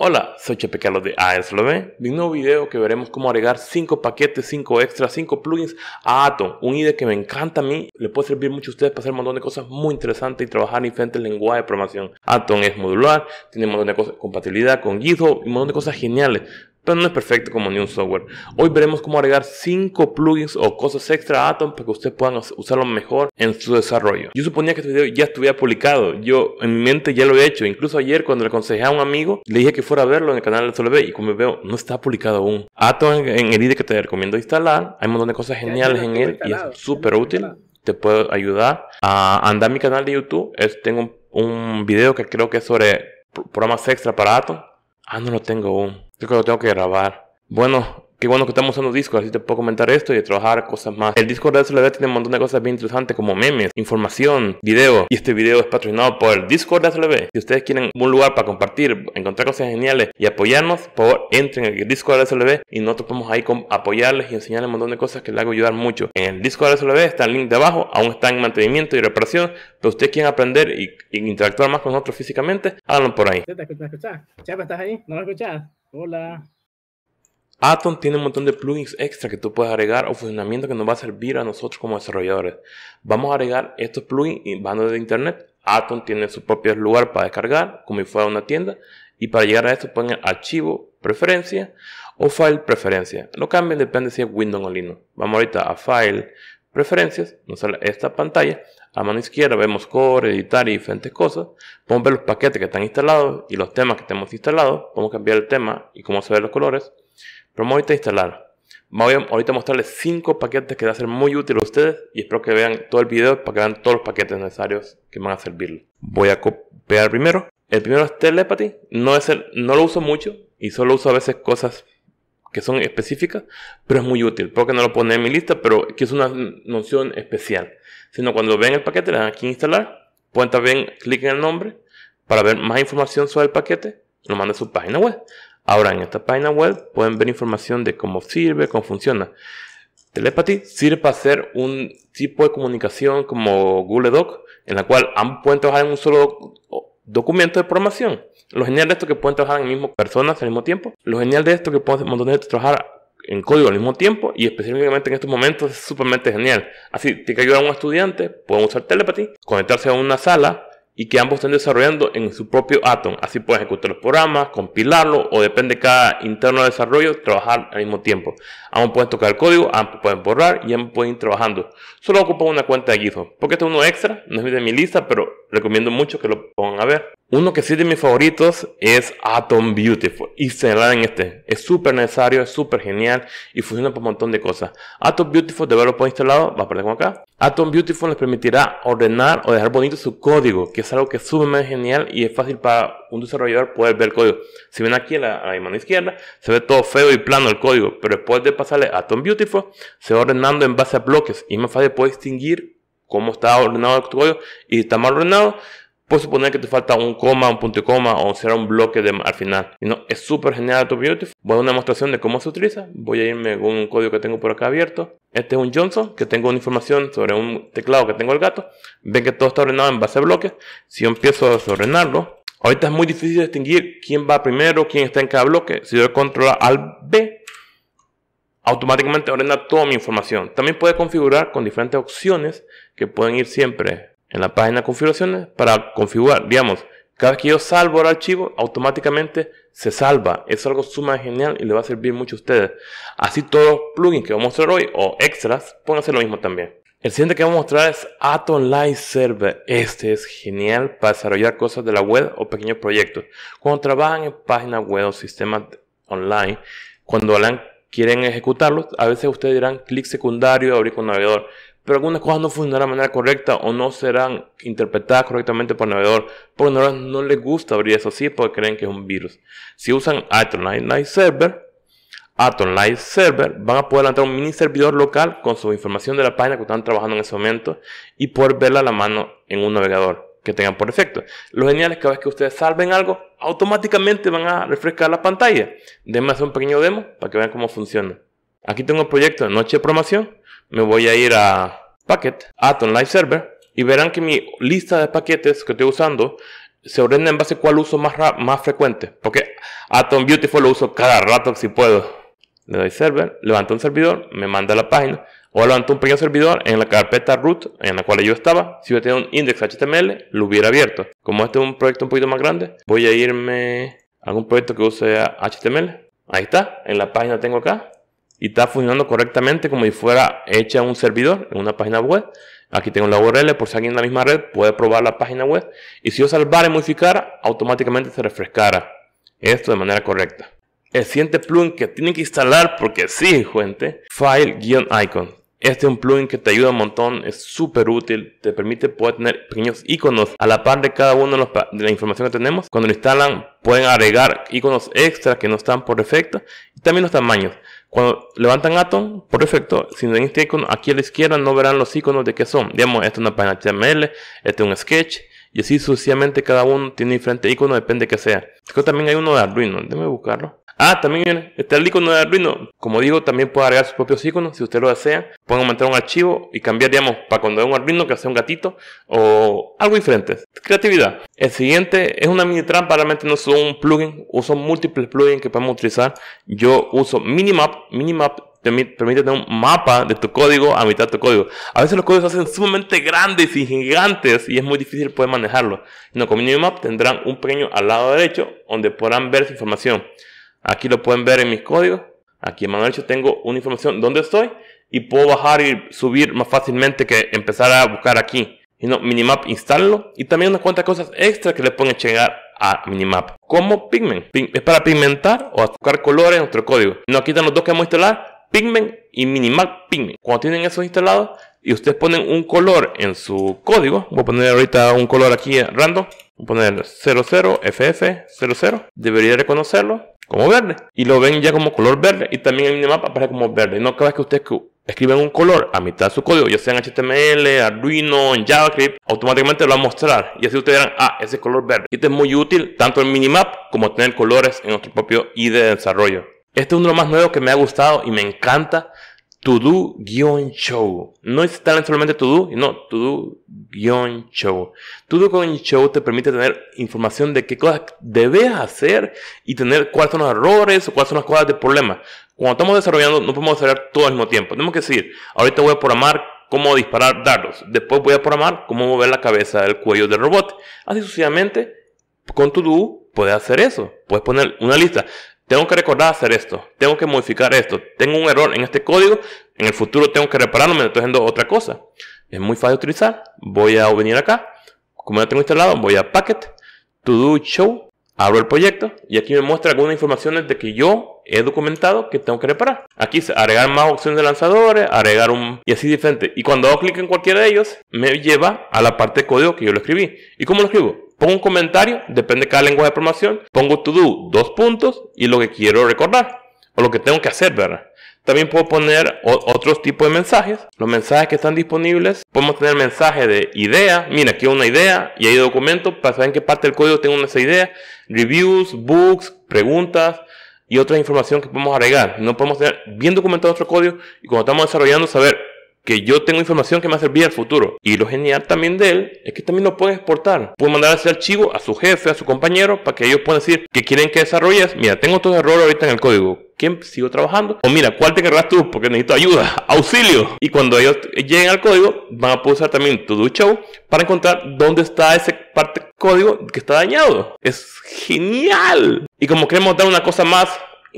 Hola, soy Chepe Carlos de ASLB En un nuevo video que veremos cómo agregar 5 paquetes, 5 extras, 5 plugins a Atom, un IDE que me encanta a mí, le puede servir mucho a ustedes para hacer un montón de cosas muy interesantes y trabajar en diferentes lenguajes de programación. Atom es modular, tiene un montón de cosas, compatibilidad con GitHub y un montón de cosas geniales no es perfecto como ni un software. Hoy veremos cómo agregar 5 plugins o cosas extra a Atom para que ustedes puedan usarlo mejor en su desarrollo. Yo suponía que este video ya estuviera publicado, yo en mi mente ya lo he hecho, incluso ayer cuando le aconsejé a un amigo, le dije que fuera a verlo en el canal de SolB y como veo, no está publicado aún. Atom en el ID que te recomiendo instalar, hay un montón de cosas geniales en él y es súper útil. Te puedo ayudar a andar a mi canal de YouTube. Es, tengo un, un video que creo que es sobre programas extra para Atom. Ah, no lo tengo aún. Creo que lo tengo que grabar. Bueno, qué bueno que estamos usando Discord, así te puedo comentar esto y trabajar cosas más. El Discord de SLB tiene un montón de cosas bien interesantes como memes, información, video. Y este video es patrocinado por el Discord de SLB. Si ustedes quieren un lugar para compartir, encontrar cosas geniales y apoyarnos, por favor entren en el Discord de SLB y nosotros podemos ahí apoyarles y enseñarles un montón de cosas que les hago ayudar mucho. En el Discord de SLB está el link de abajo, aún está en mantenimiento y reparación, pero ustedes quieren aprender y, interactuar más con nosotros físicamente, háganlo por ahí. ¿Te escuchas? ¿Estás ahí? ¿No me escuchas? Hola. Atom tiene un montón de plugins extra que tú puedes agregar o funcionamiento que nos va a servir a nosotros como desarrolladores. Vamos a agregar estos plugins y van de internet. Atom tiene su propio lugar para descargar, como si fuera una tienda. Y para llegar a esto ponen archivo, preferencia o file preferencia. Lo cambian depende si es Windows o Linux. Vamos ahorita a file, Preferencias, nos sale esta pantalla. A mano izquierda vemos core, editar y diferentes cosas. Podemos ver los paquetes que están instalados y los temas que tenemos instalados. Podemos cambiar el tema y cómo se ven los colores. Pero ahorita instalar. Voy a ahorita mostrarles cinco paquetes que van a ser muy útil a ustedes y espero que vean todo el video para que vean todos los paquetes necesarios que van a servir Voy a copiar primero. El primero es Telepathy. No, es el, no lo uso mucho y solo uso a veces cosas que son específicas, pero es muy útil. Porque no lo pone en mi lista, pero que es una noción especial. Sino cuando ven el paquete, le dan aquí instalar, pueden también clic en el nombre para ver más información sobre el paquete, lo manda a su página web. Ahora en esta página web pueden ver información de cómo sirve, cómo funciona. Telepathy sirve para hacer un tipo de comunicación como Google Doc, en la cual ambos pueden trabajar en un solo documentos de programación. Lo genial de esto es que pueden trabajar en mismo personas al mismo tiempo. Lo genial de esto es que pueden montón de trabajar en código al mismo tiempo y específicamente en estos momentos es súper genial. Así, tiene que ayudar a un estudiante, pueden usar telepatía, conectarse a una sala y que ambos están desarrollando en su propio Atom. Así puedes ejecutar los programas, compilarlo o depende de cada interno de desarrollo, trabajar al mismo tiempo. Ambos pueden tocar el código, ambos pueden borrar y ambos pueden ir trabajando. Solo ocupa una cuenta de GitHub, porque este es uno extra, no es de mi lista, pero recomiendo mucho que lo pongan a ver. Uno que sí de mis favoritos es Atom Beautiful. Y en este. Es súper necesario, es súper genial y funciona para un montón de cosas. Atom Beautiful, de verlo instalado, va a aparecer como acá. Atom Beautiful les permitirá ordenar o dejar bonito su código, que es algo que es sumamente genial y es fácil para un desarrollador poder ver el código. Si ven aquí a la, mano izquierda, se ve todo feo y plano el código, pero después de pasarle a Tom Beautiful, se va ordenando en base a bloques y es más fácil poder distinguir cómo está ordenado el código y si está mal ordenado, Puedes suponer que te falta un coma, un punto y coma o será un bloque de, al final. no, es súper genial tu Voy a una demostración de cómo se utiliza. Voy a irme con un código que tengo por acá abierto. Este es un Johnson, que tengo una información sobre un teclado que tengo el gato. Ven que todo está ordenado en base a bloques. Si yo empiezo a desordenarlo, ahorita es muy difícil distinguir quién va primero, quién está en cada bloque. Si yo control al B, automáticamente ordena toda mi información. También puede configurar con diferentes opciones que pueden ir siempre en la página configuraciones para configurar, digamos, cada vez que yo salvo el archivo, automáticamente se salva. Es algo sumamente genial y le va a servir mucho a ustedes. Así todos los plugins que voy a mostrar hoy o extras pueden hacer lo mismo también. El siguiente que voy a mostrar es Atom Live Server. Este es genial para desarrollar cosas de la web o pequeños proyectos. Cuando trabajan en páginas web o sistemas online, cuando quieren ejecutarlos, a veces ustedes dirán clic secundario, abrir con navegador pero algunas cosas no funcionarán de manera correcta o no serán interpretadas correctamente por el navegador, porque no, no les gusta abrir eso así porque creen que es un virus. Si usan Atom Live Server, Atom Live Server, van a poder lanzar un mini servidor local con su información de la página que están trabajando en ese momento y poder verla a la mano en un navegador que tengan por defecto. Lo genial es que cada vez que ustedes salven algo, automáticamente van a refrescar la pantalla. Denme hacer un pequeño demo para que vean cómo funciona. Aquí tengo el proyecto de Noche de Promoción me voy a ir a Packet, Atom Live Server, y verán que mi lista de paquetes que estoy usando se ordena en base a cuál uso más, más frecuente. Porque Atom Beautiful lo uso cada rato si puedo. Le doy server, levanto un servidor, me manda a la página. O levanto un pequeño servidor en la carpeta root en la cual yo estaba. Si yo tenía un index HTML, lo hubiera abierto. Como este es un proyecto un poquito más grande, voy a irme a algún proyecto que use HTML. Ahí está, en la página tengo acá y está funcionando correctamente como si fuera hecha un servidor en una página web. Aquí tengo la URL, por si alguien en la misma red puede probar la página web. Y si yo salvara y modificara, automáticamente se refrescara esto de manera correcta. El siguiente plugin que tienen que instalar, porque sí, gente, File-Icon. Este es un plugin que te ayuda un montón, es súper útil, te permite poder tener pequeños iconos a la par de cada uno de, la información que tenemos. Cuando lo instalan pueden agregar iconos extra que no están por defecto y también los tamaños. Cuando levantan Atom, por defecto, si ven este icono aquí a la izquierda no verán los iconos de qué son. Digamos, esta es una página HTML, este es un sketch y así sucesivamente cada uno tiene diferentes icono, depende de qué sea. Creo que también hay uno de Arduino, déjame buscarlo. Ah, también está el icono de Arduino. Como digo, también puede agregar sus propios iconos si usted lo desea. Pueden aumentar un archivo y cambiar, digamos, para cuando vea un Arduino que sea un gatito o algo diferente. Creatividad. El siguiente es una mini trampa, realmente no son un plugin, uso múltiples plugins que podemos utilizar. Yo uso Minimap. Minimap permite tener un mapa de tu código a mitad de tu código. A veces los códigos se hacen sumamente grandes y gigantes y es muy difícil poder manejarlos. No, con Minimap tendrán un pequeño al lado derecho donde podrán ver su información. Aquí lo pueden ver en mis códigos. Aquí en Manuel tengo una información dónde estoy y puedo bajar y subir más fácilmente que empezar a buscar aquí. Y no, Minimap instalo y también unas cuantas cosas extra que le pueden llegar a Minimap. Como Pigment. es para pigmentar o buscar colores en nuestro código. No están los dos que vamos a instalar, Pigment y Minimap Pigment. Cuando tienen esos instalados y ustedes ponen un color en su código, voy a poner ahorita un color aquí random. Voy a poner 00FF00. Debería reconocerlo como verde. Y lo ven ya como color verde. Y también el minimap aparece como verde. No cada vez que ustedes escriben un color a mitad de su código, ya sea en HTML, Arduino, en JavaScript, automáticamente lo va a mostrar. Y así ustedes dirán ah, ese color verde. Y este es muy útil tanto en minimap como tener colores en nuestro propio IDE de desarrollo. Este es uno de los más nuevos que me ha gustado y me encanta todo Do-Show. No es solamente todo Do, no, todo Do-Show. todo Do-Show te permite tener información de qué cosas debes hacer y tener cuáles son los errores o cuáles son las cosas de problema. Cuando estamos desarrollando, no podemos desarrollar todo al mismo tiempo. Tenemos que decir, ahorita voy a programar cómo disparar dardos. Después voy a programar cómo mover la cabeza del cuello del robot. Así sucesivamente, con todo puedes hacer eso. Puedes poner una lista. Tengo que recordar hacer esto. Tengo que modificar esto. Tengo un error en este código. En el futuro tengo que repararlo. Me estoy haciendo otra cosa. Es muy fácil de utilizar. Voy a venir acá. Como ya tengo instalado, voy a Packet, To Do Show. Abro el proyecto y aquí me muestra algunas informaciones de que yo he documentado que tengo que reparar. Aquí se agregar más opciones de lanzadores, agregar un... y así diferente. Y cuando hago clic en cualquiera de ellos, me lleva a la parte de código que yo lo escribí. ¿Y cómo lo escribo? Pongo un comentario, depende de cada lenguaje de programación. Pongo to do, dos puntos, y lo que quiero recordar, o lo que tengo que hacer, ¿verdad? También puedo poner otros tipos de mensajes. Los mensajes que están disponibles. Podemos tener mensajes de idea. Mira, aquí una idea y hay documento para saber en qué parte del código tengo esa idea. Reviews, books, preguntas y otra información que podemos agregar. No podemos tener bien documentado nuestro código y cuando estamos desarrollando saber que yo tengo información que me va a servir al futuro. Y lo genial también de él es que también lo puede exportar. Puede mandar ese archivo a su jefe, a su compañero, para que ellos puedan decir que quieren que desarrolles. Mira, tengo todo error ahorita en el código. ¿Quién sigo trabajando? O mira, ¿cuál te querrás tú? Porque necesito ayuda, auxilio. Y cuando ellos lleguen al código, van a usar también tu Do Show para encontrar dónde está ese parte código que está dañado. Es genial. Y como queremos dar una cosa más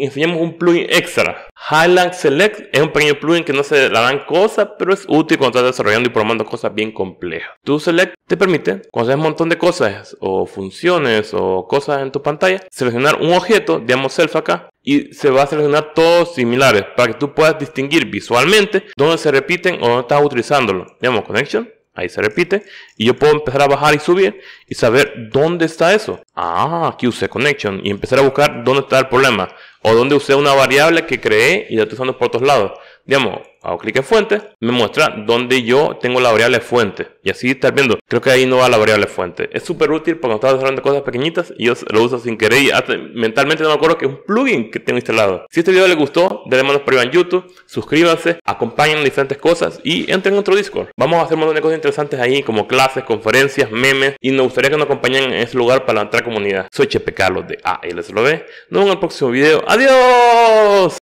enseñamos un plugin extra. Highland Select es un pequeño plugin que no se la dan cosas, pero es útil cuando estás desarrollando y programando cosas bien complejas. Tu Select te permite, cuando haces un montón de cosas o funciones o cosas en tu pantalla, seleccionar un objeto, digamos self acá, y se va a seleccionar todos similares para que tú puedas distinguir visualmente dónde se repiten o dónde estás utilizándolo. Digamos connection, ahí se repite y yo puedo empezar a bajar y subir y saber dónde está eso. Ah, aquí usé connection y empezar a buscar dónde está el problema o donde usé una variable que creé y la estoy usando por otros lados. Digamos, hago clic en fuente, me muestra donde yo tengo la variable fuente. Y así estar viendo, creo que ahí no va la variable fuente. Es súper útil para cuando estás desarrollando cosas pequeñitas y yo lo uso sin querer y mentalmente no me acuerdo que es un plugin que tengo instalado. Si este video les gustó, denle manos para arriba en YouTube, suscríbanse, acompañen diferentes cosas y entren en otro Discord. Vamos a hacer un montón de cosas interesantes ahí como clases, conferencias, memes y nos gustaría que nos acompañen en ese lugar para la otra comunidad. Soy Chepe Carlos de ALSLB. Nos vemos en el próximo video. ¡Adiós!